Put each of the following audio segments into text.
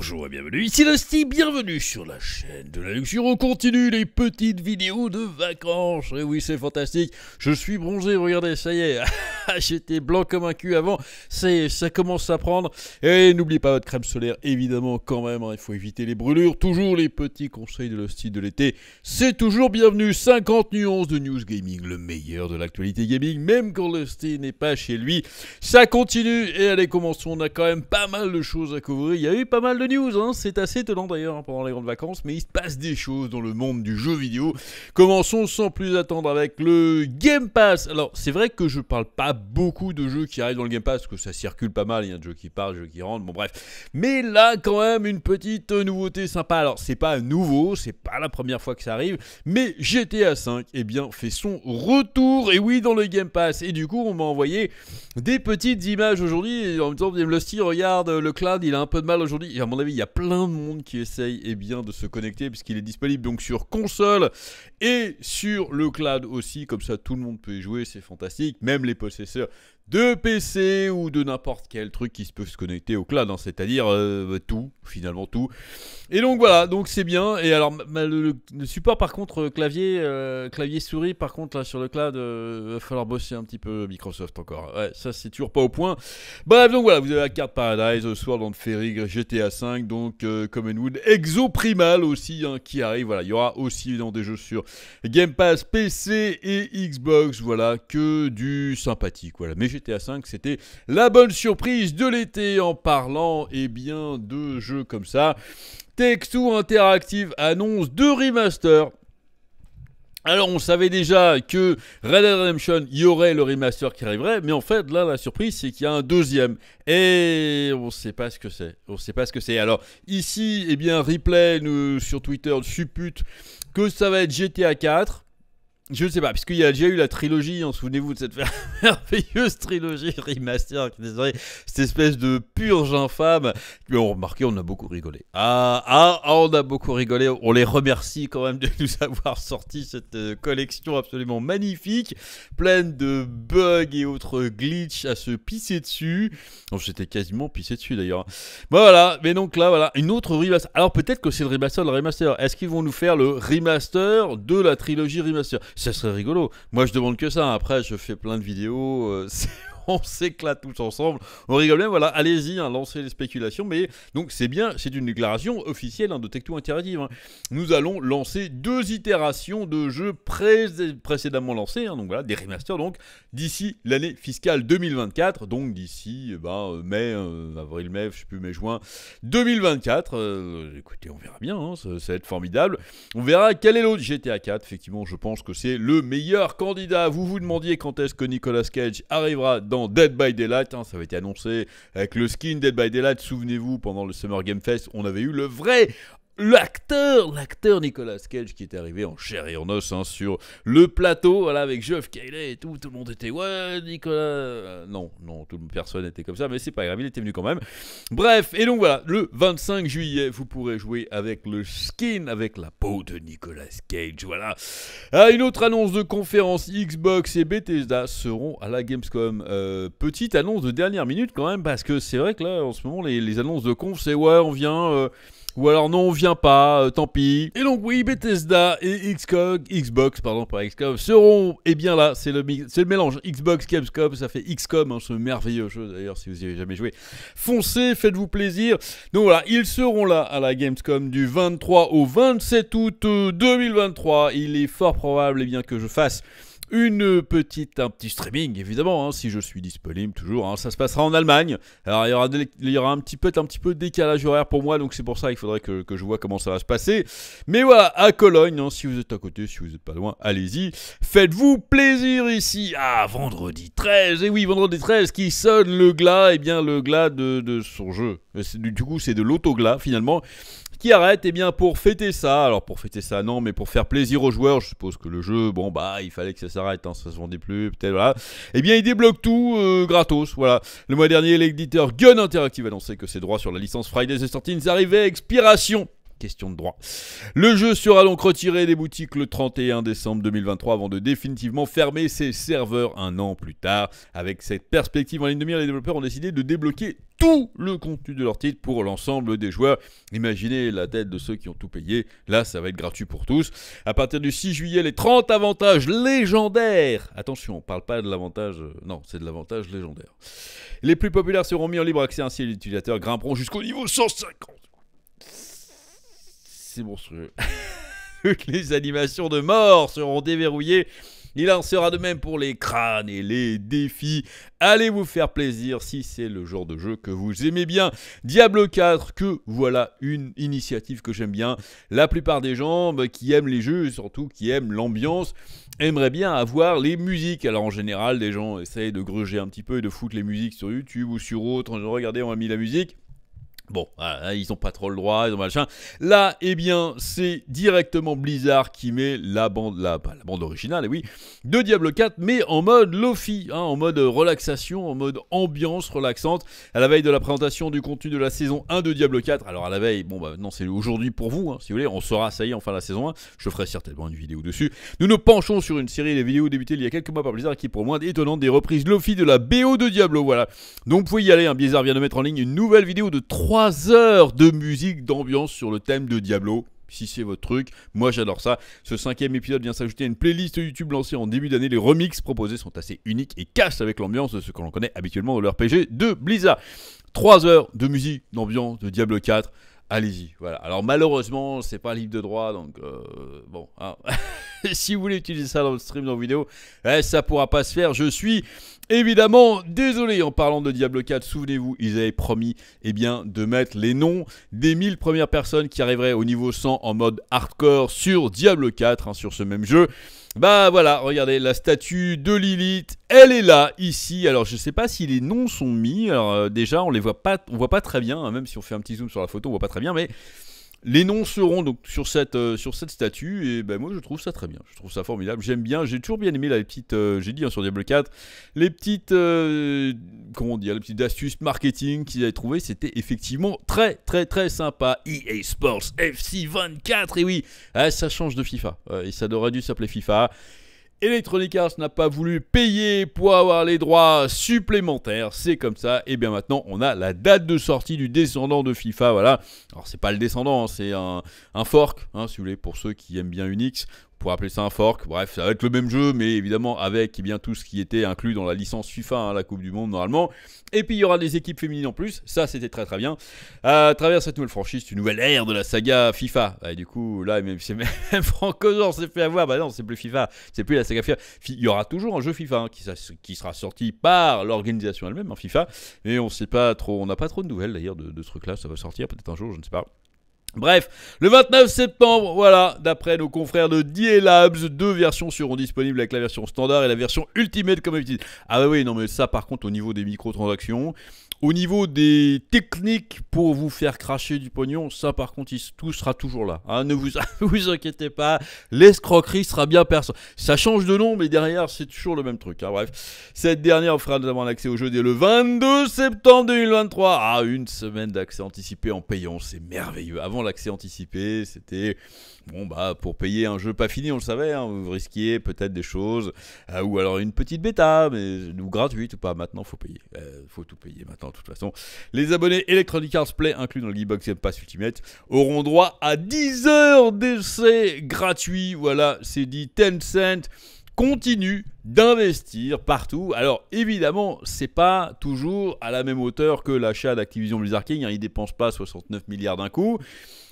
Bonjour et bienvenue, ici Dusty, bienvenue sur la chaîne de la luxure, on continue les petites vidéos de vacances, et eh oui c'est fantastique, je suis bronzé, regardez, ça y est Ah, j'étais blanc comme un cul avant, c'est, ça commence à prendre. Et n'oubliez pas votre crème solaire, évidemment, quand même, hein. il faut éviter les brûlures. Toujours les petits conseils de l'hostie de l'été, c'est toujours bienvenu. 50 nuances de News Gaming, le meilleur de l'actualité gaming, même quand l'hostie n'est pas chez lui. Ça continue, et allez, commençons, on a quand même pas mal de choses à couvrir. Il y a eu pas mal de news, hein. c'est assez étonnant d'ailleurs hein, pendant les grandes vacances, mais il se passe des choses dans le monde du jeu vidéo. Commençons sans plus attendre avec le Game Pass. Alors, c'est vrai que je parle pas beaucoup de jeux qui arrivent dans le Game Pass, parce que ça circule pas mal, il y a des jeux qui partent, des jeux qui rentrent, bon bref. Mais là, quand même, une petite nouveauté sympa. Alors, c'est pas nouveau, c'est pas la première fois que ça arrive, mais GTA 5, eh bien, fait son retour, et oui, dans le Game Pass. Et du coup, on m'a envoyé des petites images aujourd'hui, et en même temps, Lusty, regarde, le cloud, il a un peu de mal aujourd'hui. Et à mon avis, il y a plein de monde qui essaye, eh bien, de se connecter, puisqu'il est disponible donc sur console et sur le cloud aussi, comme ça, tout le monde peut y jouer, c'est fantastique, même les possesseurs все, de PC ou de n'importe quel truc qui se peut se connecter au cloud, hein, c'est-à-dire euh, tout, finalement tout. Et donc voilà, donc c'est bien. Et alors le, support par contre euh, clavier, euh, clavier souris par contre là sur le cloud, va falloir bosser un petit peu Microsoft encore. Ouais, ça c'est toujours pas au point. Bref, donc voilà, vous avez la carte Paradise, Sword of Ferry, GTA 5, donc Commonwood, Exo Primal aussi hein, qui arrive. Voilà, il y aura aussi dans des jeux sur Game Pass, PC et Xbox. Voilà que du sympathique. Voilà, mais GTA V, c'était la bonne surprise de l'été en parlant eh bien, de jeux comme ça. tech Interactive annonce deux remasters alors on savait déjà que Red Dead Redemption, il y aurait le remaster qui arriverait, mais en fait là la surprise c'est qu'il y a un deuxième et on ne sait pas ce que c'est. On sait pas ce que c'est. Alors ici, eh bien Replay nous, euh, sur Twitter suppute que ça va être GTA 4. Je ne sais pas, puisqu'il y a déjà eu la trilogie, hein, souvenez-vous de cette merveilleuse trilogie remaster cette espèce de purge infâme. Mais on remarqué, on a beaucoup rigolé. Ah, ah, ah, on a beaucoup rigolé. On les remercie quand même de nous avoir sorti cette euh, collection absolument magnifique, pleine de bugs et autres glitches à se pisser dessus. J'étais quasiment pissé dessus d'ailleurs. Bah, voilà, mais donc là, voilà, une autre remaster. Alors peut-être que c'est le remaster, le remaster. Est-ce qu'ils vont nous faire le remaster de la trilogie remaster ça serait rigolo. Moi, je demande que ça. Après, je fais plein de vidéos. Euh, on s'éclate tous ensemble, on rigole bien, voilà, allez-y, hein, lancez les spéculations, mais donc c'est bien, c'est une déclaration officielle hein, de tech Interactive. Hein. Nous allons lancer deux itérations de jeux précédemment lancés, donc voilà, des remasters, donc d'ici l'année fiscale 2024, donc d'ici eh ben, euh, mai, euh, avril, mai, je sais plus, mai, juin 2024. Euh, écoutez, on verra bien, ça va être formidable. On verra quel est l'autre GTA 4, effectivement, je pense que c'est le meilleur candidat. Vous vous demandiez quand est-ce que Nicolas Cage arrivera dans Dead by Daylight. Hein, ça avait été annoncé avec le skin Dead by Daylight. Souvenez-vous, pendant le Summer Game Fest, on avait eu le vrai l'acteur, l'acteur Nicolas Cage qui est arrivé en chair et en os hein, sur le plateau, voilà, avec Geoff Kayley et tout, tout le monde était ouais Nicolas, euh, non, non, tout, personne n'était comme ça, mais c'est pas grave, il était venu quand même. Bref, et donc voilà, le 25 juillet, vous pourrez jouer avec le skin, avec la peau de Nicolas Cage, voilà. Ah, une autre annonce de conférence Xbox et Bethesda seront à la Gamescom. Euh, petite annonce de dernière minute quand même, parce que c'est vrai que là, en ce moment, les, annonces de conf, c'est ouais, on vient. Euh, ou alors non, on vient pas, euh, tant pis. Et donc oui, Bethesda et Xcog, Xbox, pardon, pas Xcom, seront, eh bien là, c'est le, mélange Xbox, Gamescom, ça fait Xcom, hein, ce merveilleux jeu d'ailleurs, si vous n'y avez jamais joué. Foncez, faites-vous plaisir. Donc voilà, ils seront là à la Gamescom du 23 au 27 août 2023. Euh, Il est fort probable, et eh bien, que je fasse une petite, un petit streaming évidemment, hein, si je suis disponible toujours. Hein. ça se passera en Allemagne. Alors il y aura, aura un petit peu, un petit peu de décalage horaire pour moi, donc c'est pour ça qu'il faudrait que, je vois comment ça va se passer. Mais voilà, à Cologne, hein, si vous êtes à côté, si vous n'êtes pas loin, allez-y. Faites-vous plaisir ici. à ah, vendredi 13, et oui, vendredi 13 qui sonne le glas, et eh bien le glas de, de son jeu. Euh, du coup, c'est de l'autoglas finalement qui arrête eh bien, pour fêter ça. Alors pour fêter ça, non, mais pour faire plaisir aux joueurs, je suppose que le jeu, bon bah il fallait que ça s'arrête, hein, ça se vendait plus, peut-être voilà. Eh bien il débloque tout euh, gratos, voilà. Le mois dernier, l'éditeur Gun Interactive annonçait que ses droits sur la licence Fridays the arrivaient à expiration question de droit. Le jeu sera donc retiré des boutiques le 31 décembre 2023 avant de définitivement fermer ses serveurs un an plus tard. Avec cette perspective en ligne de mire, les développeurs ont décidé de débloquer tout le contenu de leur titre pour l'ensemble des joueurs. Imaginez la tête de ceux qui ont tout payé. Là, ça va être gratuit pour tous. À partir du 6 juillet, les 30 avantages légendaires. Attention, on ne parle pas de l'avantage. Euh, non, c'est de l'avantage légendaire. Les plus populaires seront mis en libre accès ainsi les utilisateurs grimperont jusqu'au niveau 150. Toutes les animations de mort seront déverrouillées. Il en sera de même pour les crânes et les défis. Allez vous faire plaisir si c'est le genre de jeu que vous aimez bien. Diablo 4, que voilà une initiative que j'aime bien. La plupart des gens bah, qui aiment les jeux, surtout qui aiment l'ambiance, Aimerait bien avoir les musiques. Alors en général, des gens essayent de gruger un petit peu et de foutre les musiques sur YouTube ou sur autre. Regardez, on a mis la musique. Bon, ah, ah, ils n'ont pas trop le droit, ils ont machin. Là, eh bien, c'est directement Blizzard qui met la bande, la, bah, bande originale, eh oui, de Diablo 4, mais en mode Lofi, hein, en mode relaxation, en mode ambiance relaxante, à la veille de la présentation du contenu de la saison 1 de Diablo 4. Alors, à la veille, bon, bah, non, c'est aujourd'hui pour vous, hein, si vous voulez, on saura, ça y est, enfin la saison 1. Je ferai certainement une vidéo dessus. Nous nous penchons sur une série, de vidéos débutées il y a quelques mois par Blizzard, qui pour moi étonnante, des reprises Lofi de la BO de Diablo, voilà. Donc, vous pouvez y aller, hein, Blizzard vient de mettre en ligne une nouvelle vidéo de 3 3 heures de musique d'ambiance sur le thème de Diablo si c'est votre truc. Moi, j'adore ça. Ce cinquième épisode vient s'ajouter à une playlist YouTube lancée en début d'année. Les remixes proposés sont assez uniques et cassent avec l'ambiance de ce que l'on connaît habituellement dans l'RPG de Blizzard. 3 heures de musique, d'ambiance, de Diablo 4. Allez-y, voilà. Alors malheureusement, c'est pas libre de droit, donc euh, bon. Hein. si vous voulez utiliser ça dans le stream, dans la vidéo, ça eh, ça pourra pas se faire. Je suis évidemment désolé. En parlant de Diablo 4, souvenez-vous, ils avaient promis eh bien, de mettre les noms des 1000 premières personnes qui arriveraient au niveau 100 en mode hardcore sur Diablo 4, hein, sur ce même jeu. Bah voilà, regardez, la statue de Lilith, elle est là, ici. Alors je ne sais pas si les noms sont mis, alors euh, déjà on ne les voit pas, on voit pas très bien, hein, même si on fait un petit zoom sur la photo, on voit pas très bien, mais les noms seront donc sur cette, euh, sur cette statue, et ben moi je trouve ça très bien, je trouve ça formidable, j'aime bien, j'ai toujours bien aimé la petite, euh, j'ai dit hein, sur Diablo 4, les petites, euh, comment dire, hein, les petites astuces marketing qu'ils avaient trouvé, c'était effectivement très très très sympa. EA Sports FC 24, et oui, ah, ça change de FIFA, et ça aurait dû s'appeler FIFA. Electronic Arts n'a pas voulu payer pour avoir les droits supplémentaires, c'est comme ça. Et bien maintenant, on a la date de sortie du descendant de FIFA, voilà. Alors c'est pas le descendant, hein, c'est un, fork, hein, si vous voulez, pour ceux qui aiment bien Unix pour appeler ça un fork. Bref, ça va être le même jeu, mais évidemment avec eh bien, tout ce qui était inclus dans la licence FIFA, hein, la Coupe du Monde normalement. Et puis il y aura des équipes féminines en plus, ça c'était très très bien. À travers cette nouvelle franchise, une nouvelle ère de la saga FIFA. Et du coup, là, même, même Francosan s'est fait avoir, bah non, c'est plus FIFA, c'est plus la saga FIFA. Il y aura toujours un jeu FIFA hein, qui, qui, sera sorti par l'organisation elle-même, en hein, FIFA. Mais on sait pas trop, on n'a pas trop de nouvelles d'ailleurs de, de ce truc-là, ça va sortir peut-être un jour, je ne sais pas. Bref, le 29 septembre, voilà, d'après nos confrères de DA Labs, deux versions seront disponibles avec la version standard et la version Ultimate comme d'habitude. Ah oui, non mais ça par contre au niveau des microtransactions, au niveau des techniques pour vous faire cracher du pognon, ça par contre, tout sera toujours là. Hein, ne vous, inquiétez pas, l'escroquerie sera bien personne. Ça change de nom, mais derrière, c'est toujours le même truc. Hein, bref, cette dernière offrira notamment l'accès au jeu dès le 22 septembre 2023. Ah, une semaine d'accès anticipé en payant, c'est merveilleux. Avant l'accès anticipé, c'était... Bon, bah, pour payer un jeu pas fini, on le savait, hein, vous risquiez peut-être des choses, euh, ou alors une petite bêta, mais, ou gratuite ou pas. Maintenant, faut payer. Euh, faut tout payer maintenant, de toute façon. Les abonnés Electronic Arts Play, inclus dans le Geekbox Game Pass Ultimate, auront droit à 10 heures d'essai gratuit. Voilà, c'est dit. 10 cents, continue d'investir partout. Alors évidemment, c'est pas toujours à la même hauteur que l'achat d'Activision Blizzard King, hein, ils dépensent pas 69 milliards d'un coup.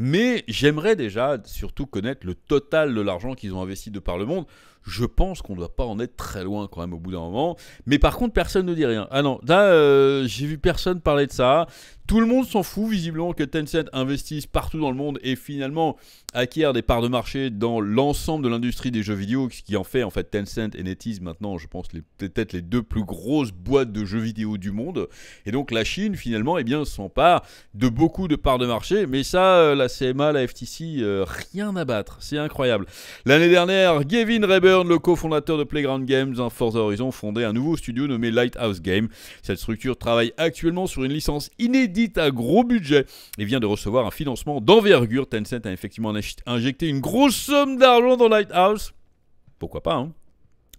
Mais j'aimerais déjà surtout connaître le total de l'argent qu'ils ont investi de par le monde. Je pense qu'on ne doit pas en être très loin quand même au bout d'un moment. Mais par contre, personne ne dit rien. Ah non, là, euh, j'ai vu personne parler de ça. Tout le monde s'en fout visiblement que Tencent investisse partout dans le monde et finalement acquiert des parts de marché dans l'ensemble de l'industrie des jeux vidéo, ce qui en fait en fait Tencent et NetEase maintenant, je pense, peut-être les deux plus grosses boîtes de jeux vidéo du monde. Et donc la Chine, finalement, eh bien, s'empare de beaucoup de parts de marché. Mais ça, euh, la CMA, la FTC, euh, rien à battre. C'est incroyable. L'année dernière, Gavin Rayburn, le cofondateur de Playground Games, en Forza Horizon, fondait un nouveau studio nommé Lighthouse Game. Cette structure travaille actuellement sur une licence inédite à gros budget et vient de recevoir un financement d'envergure. Tencent a effectivement injecté une grosse somme d'argent dans Lighthouse. Pourquoi pas, hein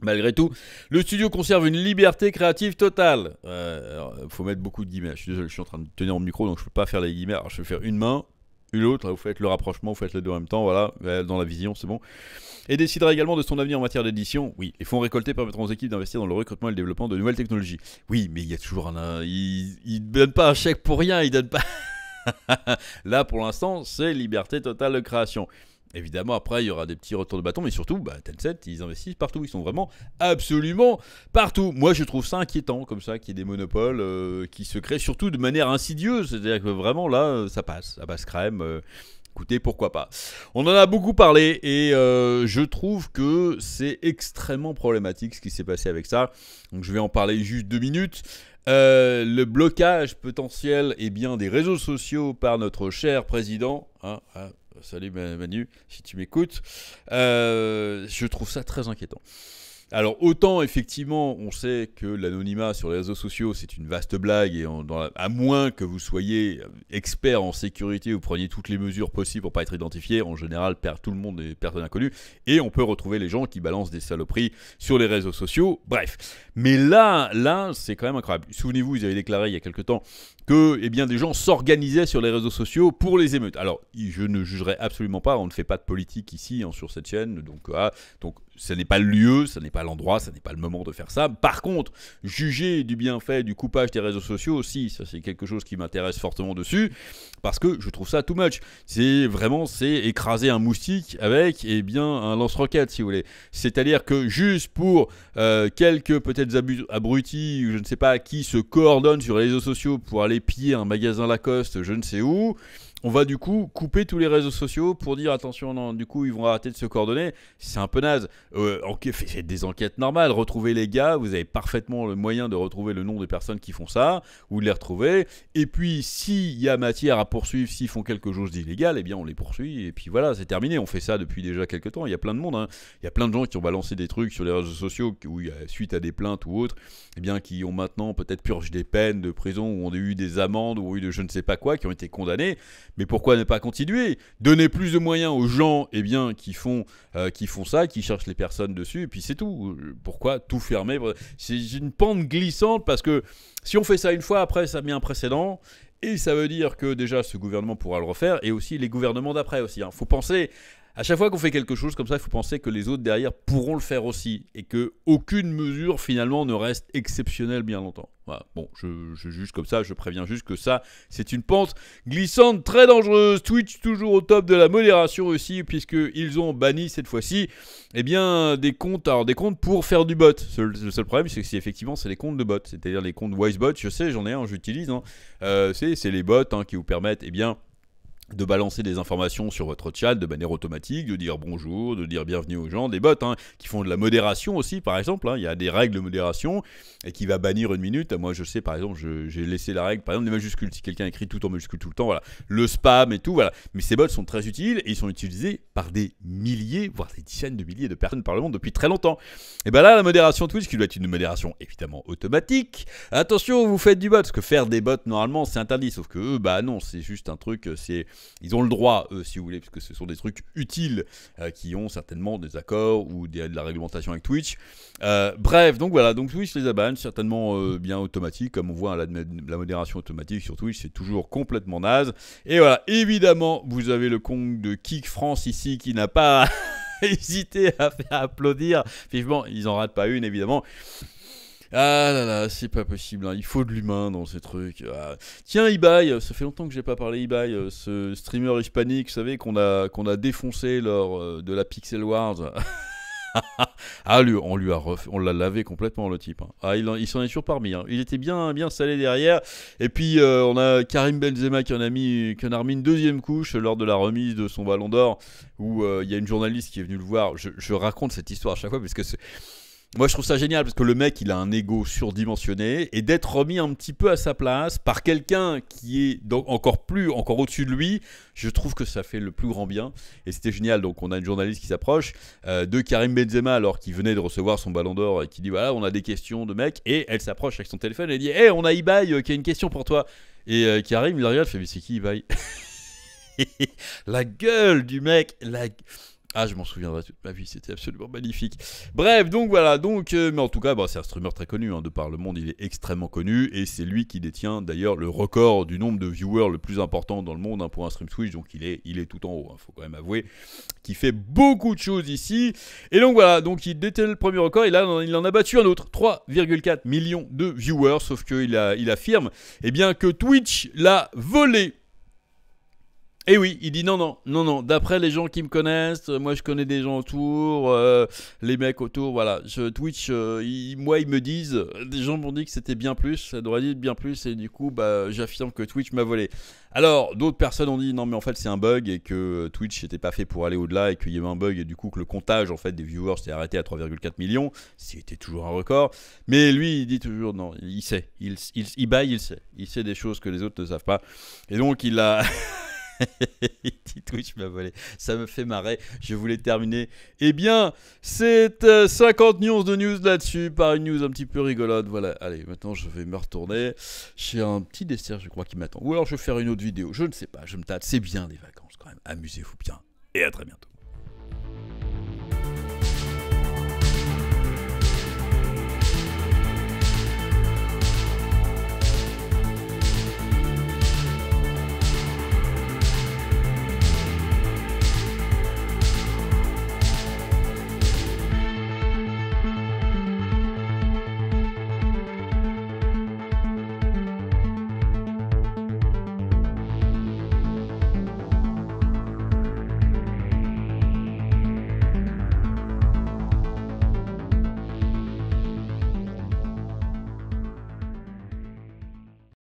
Malgré tout, le studio conserve une liberté créative totale. Il euh, faut mettre beaucoup de guillemets. Je suis désolé, je suis en train de tenir mon micro, donc je peux pas faire les guillemets. Alors, je vais faire une main, une autre. vous faites le rapprochement, vous faites les deux en même temps. Voilà, euh, dans la vision, c'est bon. Et décidera également de son avenir en matière d'édition. Oui, les fonds récoltés permettront aux équipes d'investir dans le recrutement et le développement de nouvelles technologies. Oui, mais il y a toujours un. Ils ne donnent pas un chèque pour rien. Ils donnent pas. Là, pour l'instant, c'est liberté totale de création. Évidemment, après, il y aura des petits retours de bâton, mais surtout, bah, Tencent, ils investissent partout. Ils sont vraiment absolument partout. Moi, je trouve ça inquiétant, comme ça, qu'il y ait des monopoles euh, qui se créent, surtout de manière insidieuse. C'est-à-dire que vraiment, là, euh, ça passe. Ça passe crème. Euh, écoutez, pourquoi pas. On en a beaucoup parlé, et je trouve que c'est extrêmement problématique ce qui s'est passé avec ça. Donc, je vais en parler juste deux minutes. le blocage potentiel et eh bien, des réseaux sociaux par notre cher président, hein, hein bah, salut Manu, si tu m'écoutes, euh, je trouve ça très inquiétant. Alors autant effectivement on sait que l'anonymat sur les réseaux sociaux c'est une vaste blague et à moins que vous soyez euh, expert en sécurité vous preniez toutes les mesures possibles pour pas être identifié en général perd tout le monde est personne inconnue et on peut retrouver les gens qui balancent des saloperies sur les réseaux sociaux bref mais là là c'est quand même incroyable souvenez-vous ils avaient déclaré il y a quelque temps que eh bien, des gens s'organisaient sur les réseaux sociaux pour les émeutes. Alors, je ne jugerai absolument pas, on ne fait pas de politique ici hein, sur cette chaîne, donc, ah, donc ce n'est pas le lieu, ça n'est pas l'endroit, ça n'est pas le moment de faire ça. Par contre, juger du bienfait du coupage des réseaux sociaux aussi, ça c'est quelque chose qui m'intéresse fortement dessus, parce que je trouve ça too much. C'est vraiment, c'est écraser un moustique avec eh bien, un lance-roquette, si vous voulez. C'est-à-dire que juste pour euh, quelques peut-être abrutis, je ne sais pas, qui se coordonnent sur les réseaux sociaux pour aller Pied, piller un magasin Lacoste, je ne sais où, on va du coup couper tous les réseaux sociaux pour dire attention, du coup ils vont arrêter de se coordonner. C'est un peu naze. Euh, faites des enquêtes normales, retrouvez les gars, vous avez parfaitement le moyen de retrouver le nom des personnes qui font ça, ou de les retrouver. Et puis s'il y a matière à poursuivre, s'ils font quelque chose d'illégal, eh bien on les poursuit. Et puis voilà, c'est terminé. On fait ça depuis déjà quelques temps. Il y a plein de monde, hein. il y a plein de gens qui ont balancé des trucs sur les réseaux sociaux suite à des plaintes ou autres, eh bien qui ont maintenant peut-être purgé des peines de prison, ou ont eu des amendes, ou ont eu de je ne sais pas quoi, qui ont été condamnés. Mais pourquoi ne pas continuer Donner plus de moyens aux gens eh bien, qui, font, euh, qui font ça, qui cherchent les personnes dessus, et puis c'est tout. Pourquoi tout fermer C'est une pente glissante parce que si on fait ça une fois, après ça met un précédent. Et ça veut dire que déjà ce gouvernement pourra le refaire, et aussi les gouvernements d'après aussi. Il hein. faut penser à chaque fois qu'on fait quelque chose comme ça, il faut penser que les autres derrière pourront le faire aussi et que aucune mesure finalement ne reste exceptionnelle bien longtemps. Bah, bon, je, juge comme ça, je préviens juste que ça, c'est une pente glissante très dangereuse. Twitch toujours au top de la modération aussi, puisqu'ils ont banni cette fois-ci, eh bien, des comptes, alors des comptes pour faire du bot. Le, seul problème, c'est que c'est effectivement, c'est les comptes de bot c'est-à-dire les comptes Wisebot, je sais, j'en ai un, j'utilise, hein. euh, c'est les bots hein, qui vous permettent, eh bien, de balancer des informations sur votre chat de manière automatique, de dire bonjour, de dire bienvenue aux gens, des bots hein, qui font de la modération aussi, par exemple. Hein. Il y a des règles de modération et qui va bannir une minute. Moi, je sais, par exemple, j'ai laissé la règle, par exemple, des majuscules. Si quelqu'un écrit tout en majuscule tout le temps, voilà, le spam et tout, voilà. Mais ces bots sont très utiles et ils sont utilisés par des milliers, voire des dizaines de milliers de personnes par le monde depuis très longtemps. Et bien là, la modération Twitch, qui doit être une modération évidemment automatique. Attention, vous faites du bot, parce que faire des bots normalement, c'est interdit. Sauf que euh, bah non, c'est juste un truc, euh, c'est ils ont le droit, si vous voulez, parce que ce sont des trucs utiles euh, qui ont certainement des accords ou de la réglementation avec Twitch. Euh, bref, donc voilà, donc Twitch les abonne, certainement euh, bien automatique, comme on voit, hein, la, modération automatique sur Twitch, c'est toujours complètement naze. Et voilà, évidemment, vous avez le con de Kick France ici qui n'a pas hésité à faire applaudir. Vivement, ils en ratent pas une, évidemment. Ah là là, c'est pas possible, hein. il faut de l'humain dans ces trucs. Ah. Tiens, Ibai, ça fait longtemps que j'ai pas parlé Ibai, euh, ce streamer hispanique, vous savez, qu'on a, qu'on a défoncé lors euh, de la Pixel Wars. ah, lui, on lui a on l'a lavé complètement le type. Hein. Ah, il, s'en est toujours parmi. Hein. Il était bien, bien salé derrière. Et puis euh, on a Karim Benzema qui en a mis, qui a remis une deuxième couche lors de la remise de son Ballon d'Or, où il y a une journaliste qui est venue le voir. Je, je raconte cette histoire à chaque fois parce que c'est moi, je trouve ça génial parce que le mec, il a un ego surdimensionné et d'être remis un petit peu à sa place par quelqu'un qui est donc encore plus, encore au-dessus de lui, je trouve que ça fait le plus grand bien et c'était génial. Donc, on a une journaliste qui s'approche euh, de Karim Benzema alors qu'il venait de recevoir son ballon d'or et qui dit voilà, on a des questions de mec et elle s'approche avec son téléphone et elle dit hé, on a Ibai euh, qui a une question pour toi. Et euh, Karim, il regarde, fait mais c'est qui Ibai La gueule du mec, la ah, je m'en souviendrai toute ma vie, c'était absolument magnifique. Bref, donc voilà, donc, euh, mais en tout cas, bah, c'est un streamer très connu, hein, de par le monde, il est extrêmement connu, et c'est lui qui détient d'ailleurs le record du nombre de viewers le plus important dans le monde hein, pour un stream Switch, donc il est, il est tout en haut, il hein, faut quand même avouer, qu'il fait beaucoup de choses ici. Et donc voilà, donc il détient le premier record, et là, il en a battu un autre, 3,4 millions de viewers, sauf qu'il il affirme eh bien, que Twitch l'a volé et eh oui, il dit non, non, non, non. D'après les gens qui me connaissent, moi je connais des gens autour, euh, les mecs autour, voilà. Je, Twitch, euh, moi ils me disent, des gens m'ont dit que c'était bien plus, ça devrait être bien plus, et du coup, bah, j'affirme que Twitch m'a volé. Alors, d'autres personnes ont dit non, mais en fait c'est un bug et que Twitch n'était pas fait pour aller au-delà et qu'il y avait un bug et du coup que le comptage en fait des viewers s'est arrêté à 3,4 millions, c'était toujours un record. Mais lui, il dit toujours non, il sait, il, il, il, il baille, il sait, il sait des choses que les autres ne savent pas. Et donc il a. Twitch m'a volé. Ça me fait marrer. Je voulais terminer. Eh bien, c'est 50 euh, news de news là-dessus par une news un petit peu rigolote. Voilà. Allez, maintenant je vais me retourner. J'ai un petit dessert, je crois, qui m'attend. Ou alors je vais faire une autre vidéo. Je ne sais pas. Je me tâte. C'est bien les vacances quand même. Amusez-vous bien. Et à très bientôt.